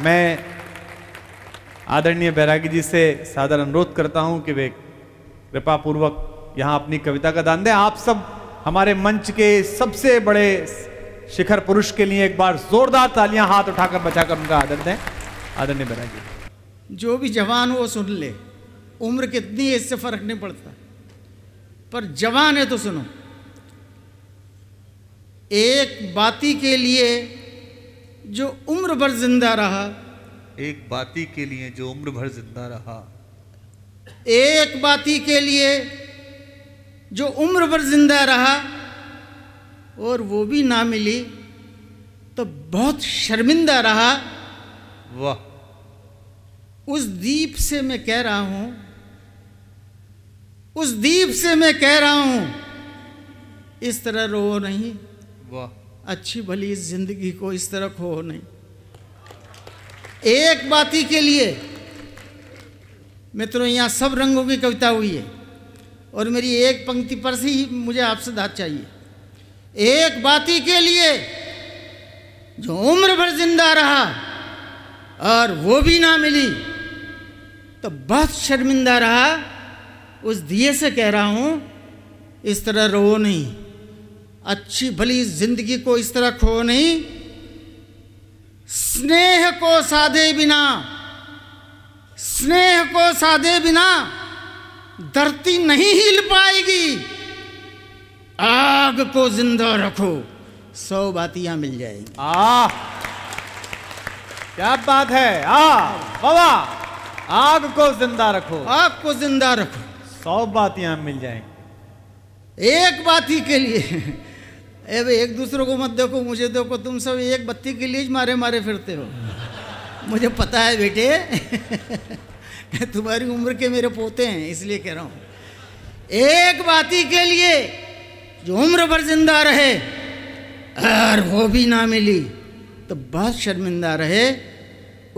मैं आदरणीय बैरागी जी से सादर अनुरोध करता हूं कि वे कृपा पूर्वक यहां अपनी कविता का दान दें आप सब हमारे मंच के सबसे बड़े शिखर पुरुष के लिए एक बार जोरदार तालियां हाथ उठाकर बचाकर उनका आदर दें आदरणीय बैरागी जो भी जवान हो सुन ले उम्र कितनी है इससे फर्क नहीं पड़ता पर जवान है तो सुनो एक बाती के लिए जो उम्र भर जिंदा रहा एक बाती के लिए जो उम्र भर जिंदा रहा एक बाती के लिए जो उम्र भर जिंदा रहा और वो भी ना मिली तो बहुत शर्मिंदा रहा वाह उस दीप से मैं कह रहा हूं उस दीप से मैं कह रहा हूं इस तरह रो नहीं वाह अच्छी भली इस जिंदगी को इस तरह खो नहीं एक बाती के लिए मित्रों यहाँ सब रंगों की कविता हुई है और मेरी एक पंक्ति पर से ही मुझे आपसे दाद चाहिए एक बाती के लिए जो उम्र भर जिंदा रहा और वो भी ना मिली तो बहुत शर्मिंदा रहा उस दिए से कह रहा हूं इस तरह रो नहीं अच्छी भली जिंदगी को इस तरह खो नहीं स्नेह को साधे बिना स्नेह को साधे बिना धरती नहीं हिल पाएगी आग को जिंदा रखो सौ बातियां मिल जाएंगी आ क्या बात है आ बाबा आग को जिंदा रखो आग को जिंदा रखो सौ बातियां मिल जाएंगी एक बात ही के लिए ए भाई एक दूसरे को मत देखो मुझे देखो तुम सब एक बत्ती के लिए मारे मारे फिरते हो मुझे पता है बेटे तुम्हारी उम्र के मेरे पोते हैं इसलिए कह रहा हूँ एक बाती के लिए जो उम्र भर जिंदा रहे और वो भी ना मिली तो बहुत शर्मिंदा रहे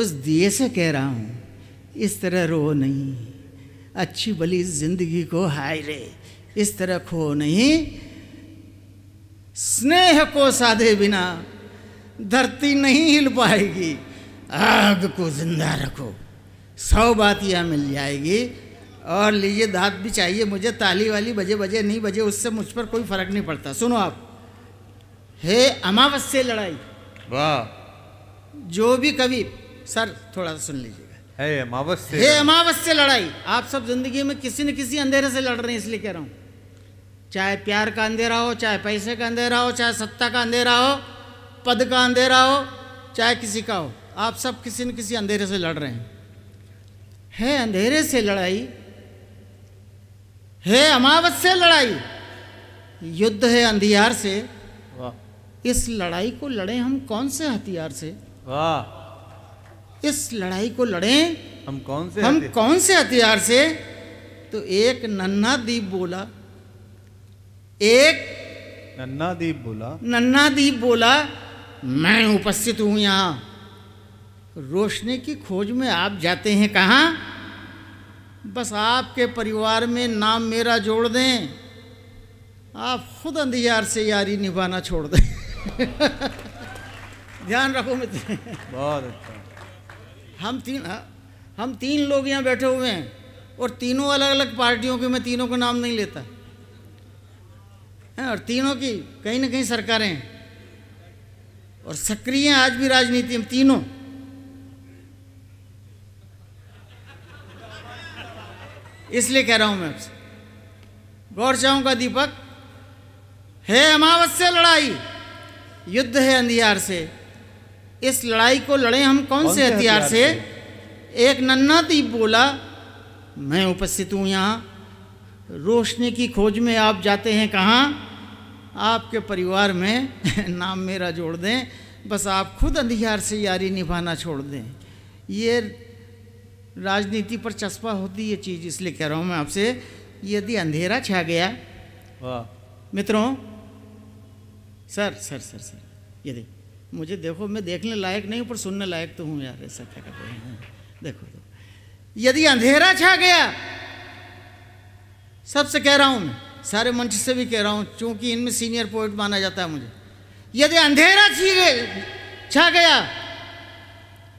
उस दिए से कह रहा हूँ इस तरह रो नहीं अच्छी बली जिंदगी को हाय रे इस तरह खो नहीं स्नेह को साधे बिना धरती नहीं हिल पाएगी आग को जिंदा रखो सौ बात यह मिल जाएगी और लीजिए दांत भी चाहिए मुझे ताली वाली बजे बजे नहीं बजे उससे मुझ पर कोई फर्क नहीं पड़ता सुनो आप हे अमावस से लड़ाई वाह जो भी कवि सर थोड़ा सा सुन लीजिएगा हे अमावस से हे अमावस से लड़ाई आप सब जिंदगी में किसी न किसी अंधेरे से लड़ रहे हैं इसलिए कह रहा हूँ चाहे प्यार का अंधेरा हो चाहे पैसे का अंधेरा हो चाहे सत्ता का अंधेरा हो पद का अंधेरा हो चाहे किसी का हो आप सब किसी न किसी अंधेरे से लड़ रहे हैं है अंधेरे से लड़ाई है अमावस से लड़ाई युद्ध है अंधियार से इस लड़ाई को लड़े हम कौन से हथियार से वाह इस लड़ाई को लड़े हम कौन से हम कौन से हथियार से तो एक नन्हा दीप बोला एक नन्ना दीप बोला नन्ना दीप बोला मैं उपस्थित हूं यहां रोशनी की खोज में आप जाते हैं कहाँ बस आपके परिवार में नाम मेरा जोड़ दें आप खुद अंधियार से यारी निभाना छोड़ दें ध्यान रखो मित्र बहुत अच्छा हम तीन हम तीन लोग यहाँ बैठे हुए हैं और तीनों अलग अलग पार्टियों के मैं तीनों का नाम नहीं लेता हैं और तीनों की कहीं ना कहीं सरकारें हैं और सक्रिय आज भी राजनीति में तीनों इसलिए कह रहा हूं मैं आपसे गौर चाहूं का दीपक है अमावस से लड़ाई युद्ध है अंधियार से इस लड़ाई को लड़े हम कौन, कौन से हथियार से एक नन्ना दीप बोला मैं उपस्थित हूं यहां रोशनी की खोज में आप जाते हैं कहां आपके परिवार में नाम मेरा जोड़ दें बस आप खुद अंधियार से यारी निभाना छोड़ दें ये राजनीति पर चस्पा होती ये चीज़ इसलिए कह रहा हूँ मैं आपसे यदि अंधेरा छा गया वाह मित्रों सर सर सर सर यदि मुझे देखो मैं देखने लायक नहीं पर सुनने लायक तो हूँ यार ऐसा क्या कर हैं देखो यदि अंधेरा छा गया सबसे कह रहा हूँ मैं सारे मंच से भी कह रहा हूँ चूंकि इनमें सीनियर पोइट माना जाता है मुझे यदि अंधेरा चीरे छा गया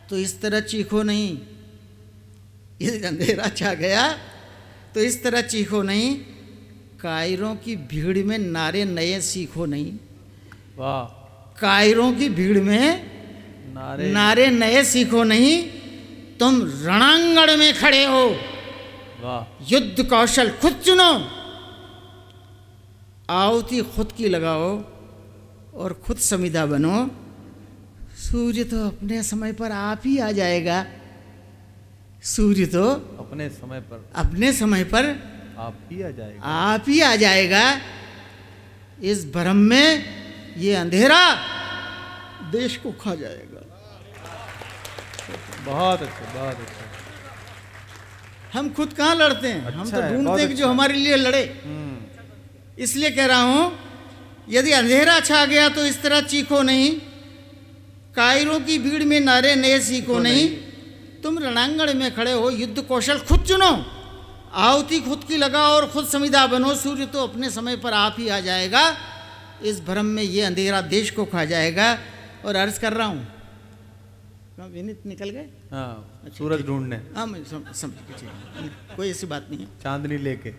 तो इस तरह चीखो नहीं यदि अंधेरा छा गया तो इस तरह चीखो नहीं कायरों की भीड़ में नारे नए सीखो नहीं वाह कायरों की भीड़ में नारे नारे नए सीखो नहीं तुम रणांगण में खड़े हो वाह युद्ध कौशल खुद चुनो आहुति खुद की लगाओ और खुद समिधा बनो सूर्य तो अपने समय पर आप ही आ जाएगा सूर्य तो अपने समय पर अपने समय पर आप ही आ जाएगा आप ही आ जाएगा इस भ्रम में ये अंधेरा देश को खा जाएगा बहुत अच्छा बहुत अच्छा हम खुद कहाँ लड़ते हैं अच्छा हम तो अच्छा ढूंढते हैं कि जो अच्छा हमारे लिए लड़े हम्म। इसलिए कह रहा हूँ यदि अंधेरा छा गया तो इस तरह चीखो नहीं कायरों की भीड़ में नारे नए सीखो नहीं तुम रणांगण में खड़े हो युद्ध कौशल खुद चुनो आहुति खुद की लगाओ और खुद संविदा बनो सूर्य तो अपने समय पर आप ही आ जाएगा इस भ्रम में ये अंधेरा देश को खा जाएगा और अर्ज कर रहा हूँ हाँ, विनित निकल गए हाँ अच्छा, सूरज ढूंढने हाँ मैं समझ कोई ऐसी बात नहीं है चांदनी लेके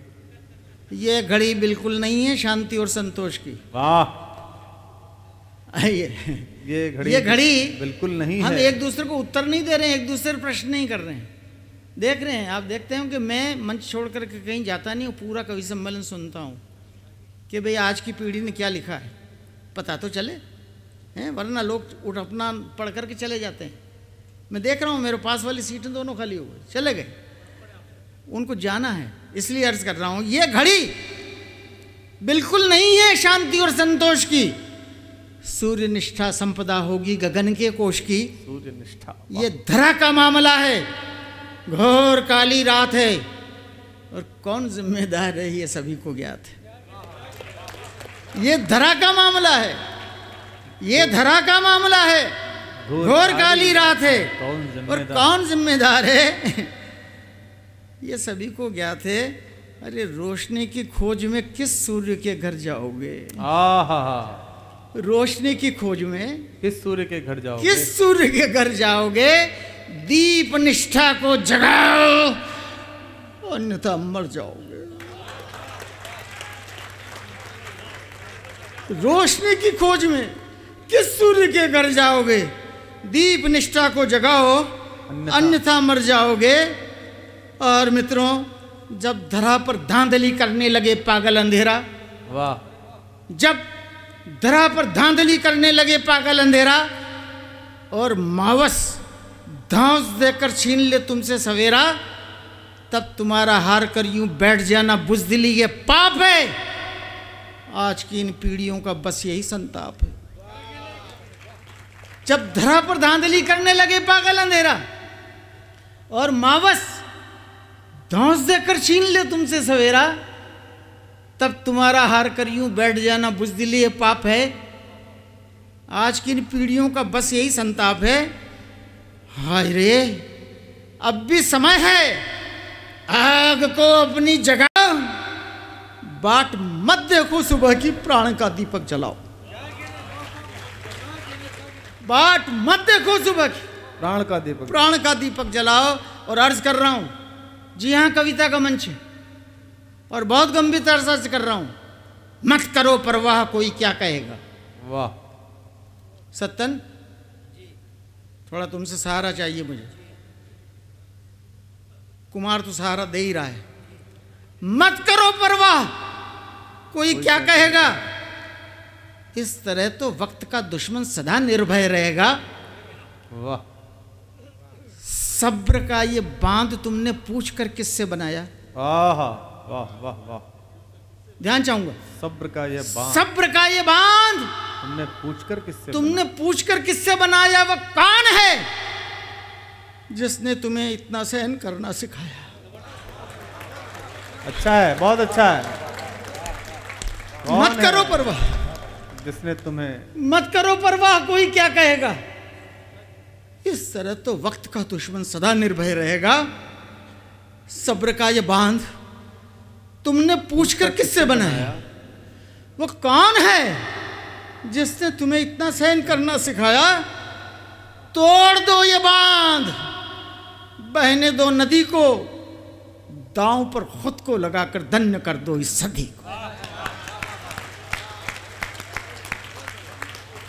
ये घड़ी बिल्कुल नहीं है शांति और संतोष की वाह ये घड़ी ये घड़ी बिल्कुल नहीं हम है। एक दूसरे को उत्तर नहीं दे रहे हैं एक दूसरे प्रश्न नहीं कर रहे हैं देख रहे हैं आप देखते हो कि मैं मंच छोड़ करके कहीं जाता नहीं हूँ पूरा कवि सम्मेलन सुनता हूँ कि भाई आज की पीढ़ी ने क्या लिखा है पता तो चले हैं वरना लोग उठ अपना पढ़ करके चले जाते हैं मैं देख रहा हूँ मेरे पास वाली सीटें दोनों खाली हो गई चले गए उनको जाना है इसलिए अर्ज कर रहा हूं यह घड़ी बिल्कुल नहीं है शांति और संतोष की सूर्य निष्ठा संपदा होगी गगन के कोष की सूर्य निष्ठा यह धरा का मामला है घोर काली रात है और कौन जिम्मेदार है ये सभी को ज्ञात है ये धरा का मामला है ये धरा का मामला है घोर काली रात है और कौन जिम्मेदार है ये सभी को ज्ञात है अरे रोशनी की खोज में किस सूर्य के घर जाओगे आहा रोशनी की खोज में किस सूर्य के घर जाओगे किस सूर्य के घर जाओगे दीप निष्ठा को जगाओ अन्यथा मर जाओगे रोशनी की खोज में किस सूर्य के घर जाओगे दीप निष्ठा को जगाओ अन्यथा मर जाओगे और मित्रों जब धरा पर धांधली करने लगे पागल अंधेरा वाह जब धरा पर धांधली करने लगे पागल अंधेरा और मावस धांस देकर छीन ले तुमसे सवेरा तब तुम्हारा हार कर यूं बैठ जाना बुजदिली ये पाप है आज की इन पीढ़ियों का बस यही संताप है जब धरा पर धांधली करने लगे पागल अंधेरा और मावस धौस देकर छीन ले तुमसे सवेरा तब तुम्हारा हार कर यूं बैठ जाना बुजदिली है पाप है आज की इन पीढ़ियों का बस यही संताप है हाय रे अब भी समय है आग को अपनी जगह बाट मत देखो सुबह की प्राण का दीपक जलाओ बाट मत देखो सुबह की प्राण का दीपक प्राण का दीपक जलाओ और अर्ज कर रहा हूं जी हाँ कविता का मंच है और बहुत गंभीरता से कर रहा हूं मत करो परवाह कोई क्या कहेगा वाह सत्यन थोड़ा तुमसे सहारा चाहिए मुझे कुमार तो सहारा दे ही रहा है मत करो परवाह कोई क्या कहेगा इस तरह तो वक्त का दुश्मन सदा निर्भय रहेगा वाह सब्र का ये बांध तुमने पूछ कर किससे बनाया वाह वाह वाह ध्यान चाहूंगा सब्र का ये बांध सब्र का ये बांध तुमने पूछ कर किससे तुमने पूछ कर किससे बनाया वह कौन है जिसने तुम्हें इतना सहन करना सिखाया अच्छा है बहुत अच्छा है मत करो परवाह जिसने तुम्हें मत करो परवाह कोई क्या कहेगा इस तरह तो वक्त का दुश्मन सदा निर्भय रहेगा सब्र का ये बांध तुमने पूछकर किससे बनाया वो कौन है जिसने तुम्हें इतना सहन करना सिखाया तोड़ दो ये बांध बहने दो नदी को दांव पर खुद को लगाकर धन्य कर दो इस सदी को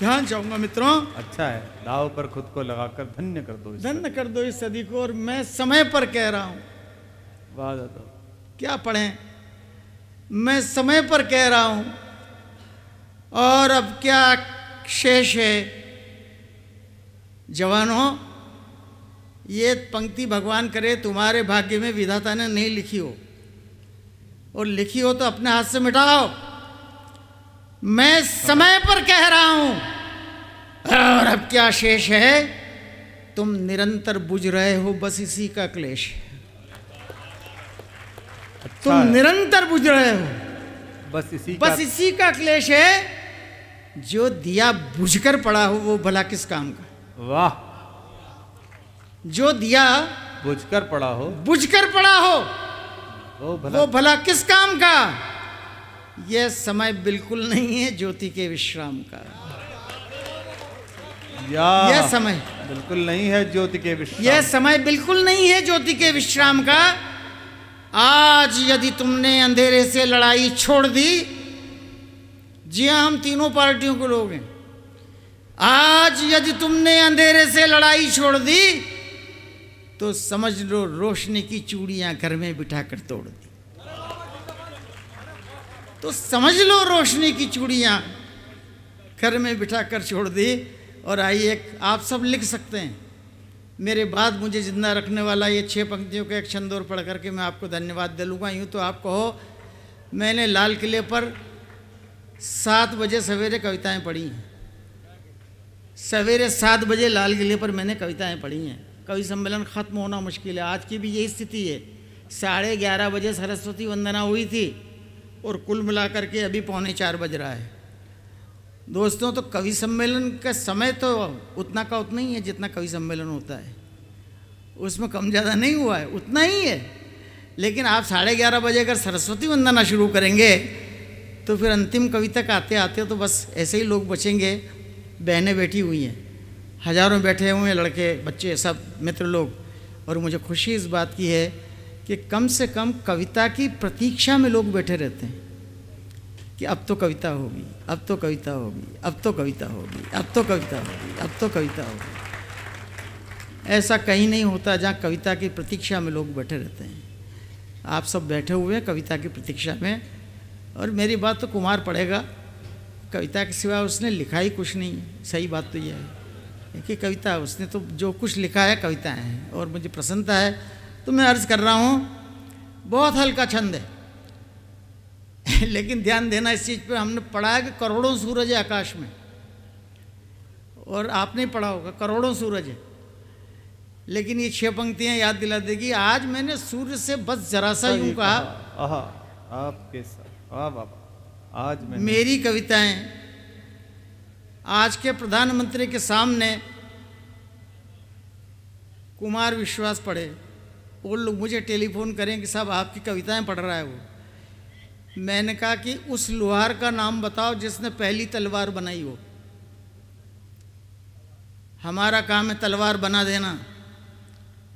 ध्यान चाहूंगा मित्रों अच्छा है दाव पर खुद को लगाकर धन्य कर दो धन्य कर दो इस सदी को और मैं समय पर कह रहा हूं वाह क्या पढ़े मैं समय पर कह रहा हूं और अब क्या शेष है जवानों ये पंक्ति भगवान करे तुम्हारे भाग्य में विधाता ने नहीं लिखी हो और लिखी हो तो अपने हाथ से मिटाओ मैं समय पर कह रहा हूं और अब क्या शेष है तुम निरंतर बुझ रहे हो बस इसी का क्लेश अच्छा तुम निरंतर बुझ रहे हो बस इसी बस का... इसी का क्लेश है जो दिया बुझकर पड़ा हो वो भला किस काम का वाह जो दिया बुझकर पड़ा हो बुझकर पड़ा हो वो भला, वो भला किस काम का यह समय बिल्कुल नहीं है ज्योति के विश्राम का या यह समय बिल्कुल नहीं है ज्योति के विश्राम यह समय बिल्कुल नहीं है ज्योति के विश्राम का आज यदि तुमने अंधेरे से लड़ाई छोड़ दी जी हाँ हम तीनों पार्टियों के लोग हैं आज यदि तुमने अंधेरे से लड़ाई छोड़ दी तो समझ लो रोशनी की चूड़ियां घर में बिठा कर तोड़ दी तो समझ लो रोशनी की चूड़ियां घर में बिठा कर छोड़ दी और आई एक आप सब लिख सकते हैं मेरे बाद मुझे जिंदा रखने वाला ये छः पंक्तियों के एक छंद और पढ़ करके मैं आपको धन्यवाद दे लूँगा यूँ तो आप कहो मैंने लाल किले पर सात बजे सवेरे कविताएं पढ़ी हैं सवेरे सात बजे लाल किले पर मैंने कविताएं पढ़ी हैं कवि सम्मेलन ख़त्म होना मुश्किल है आज की भी यही स्थिति है साढ़े ग्यारह बजे सरस्वती वंदना हुई थी और कुल मिलाकर के अभी पौने चार बज रहा है दोस्तों तो कवि सम्मेलन का समय तो उतना का उतना ही है जितना कवि सम्मेलन होता है उसमें कम ज़्यादा नहीं हुआ है उतना ही है लेकिन आप साढ़े ग्यारह बजे अगर सरस्वती वंदना शुरू करेंगे तो फिर अंतिम कवि तक आते आते तो बस ऐसे ही लोग बचेंगे बहनें बैठी हुई हैं हज़ारों बैठे हुए हैं लड़के बच्चे सब मित्र लोग और मुझे खुशी इस बात की है कि कम से कम कविता की प्रतीक्षा में लोग बैठे रहते हैं कि अब तो कविता होगी अब तो कविता होगी अब तो कविता होगी अब तो कविता होगी अब तो कविता होगी ऐसा कहीं नहीं होता जहाँ कविता की प्रतीक्षा में लोग बैठे रहते हैं आप सब बैठे हुए हैं कविता की प्रतीक्षा में और मेरी बात तो कुमार पढ़ेगा कविता के सिवा उसने लिखा ही कुछ नहीं सही बात तो यह है कि कविता उसने तो जो कुछ लिखा है कविताएँ हैं और मुझे प्रसन्नता है तो मैं अर्ज़ कर रहा हूँ बहुत हल्का छंद है लेकिन ध्यान देना इस चीज़ पर हमने पढ़ा है कि करोड़ों सूरज है आकाश में और आपने पढ़ा होगा करोड़ों सूरज है लेकिन ये छह पंक्तियां याद दिला देगी आज मैंने सूर्य से बस जरा सा यूं कहा आपके साथ आज मैंने मेरी कविताएं आज के प्रधानमंत्री के सामने कुमार विश्वास पढ़े वो लोग मुझे टेलीफोन करें कि साहब आपकी कविताएं पढ़ रहा है वो मैंने कहा कि उस लोहार का नाम बताओ जिसने पहली तलवार बनाई हो हमारा काम है तलवार बना देना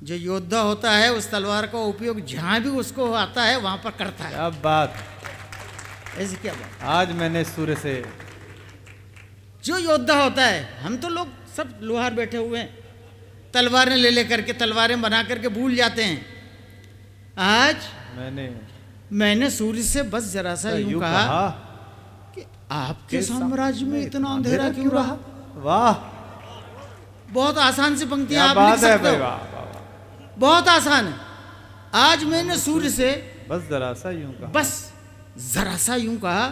जो योद्धा होता है उस तलवार का उपयोग जहां भी उसको आता है वहां पर करता है अब बात ऐसी क्या बात आज मैंने सूर्य से जो योद्धा होता है हम तो लोग सब लोहार बैठे हुए हैं तलवारें ले लेकर के तलवारें बना करके भूल जाते हैं आज मैंने मैंने सूर्य से बस जरा सा अच्छा, यूं कहा, कहा कि आपके साम्राज्य में इतना तो अंधेरा क्यों रहा वाह बहुत आसान से पंक्ति आप लिख सकते हो बहुत आसान है आज मैंने सूर्य से बस जरा सा यूं कहा बस जरा सा यूं कहा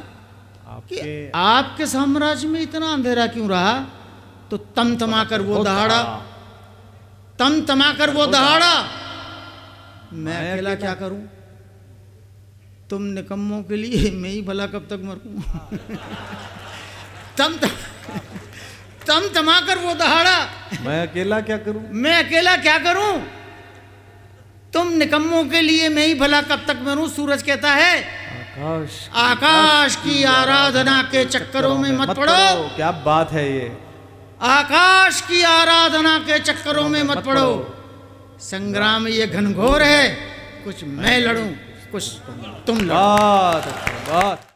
कि आपके साम्राज्य में इतना अंधेरा क्यों रहा तो तम तमा कर वो दहाड़ा तम तमा कर वो दहाड़ा मैं अकेला क्या करूं तुम निकम्मों के लिए मैं ही भला कब तक मरूं तम तम तमा कर वो दहाड़ा मैं अकेला क्या करूं मैं अकेला क्या करूं तुम निकम्मों के लिए मैं ही भला कब तक मरूं सूरज कहता है आकाश आकाश की आराधना के चक्करों में मत पड़ो क्या बात है ये आकाश की आराधना के चक्करों में मत पड़ो संग्राम ये घनघोर है कुछ मैं लड़ूं कुछ तुम लोग बहुत अच्छा बहुत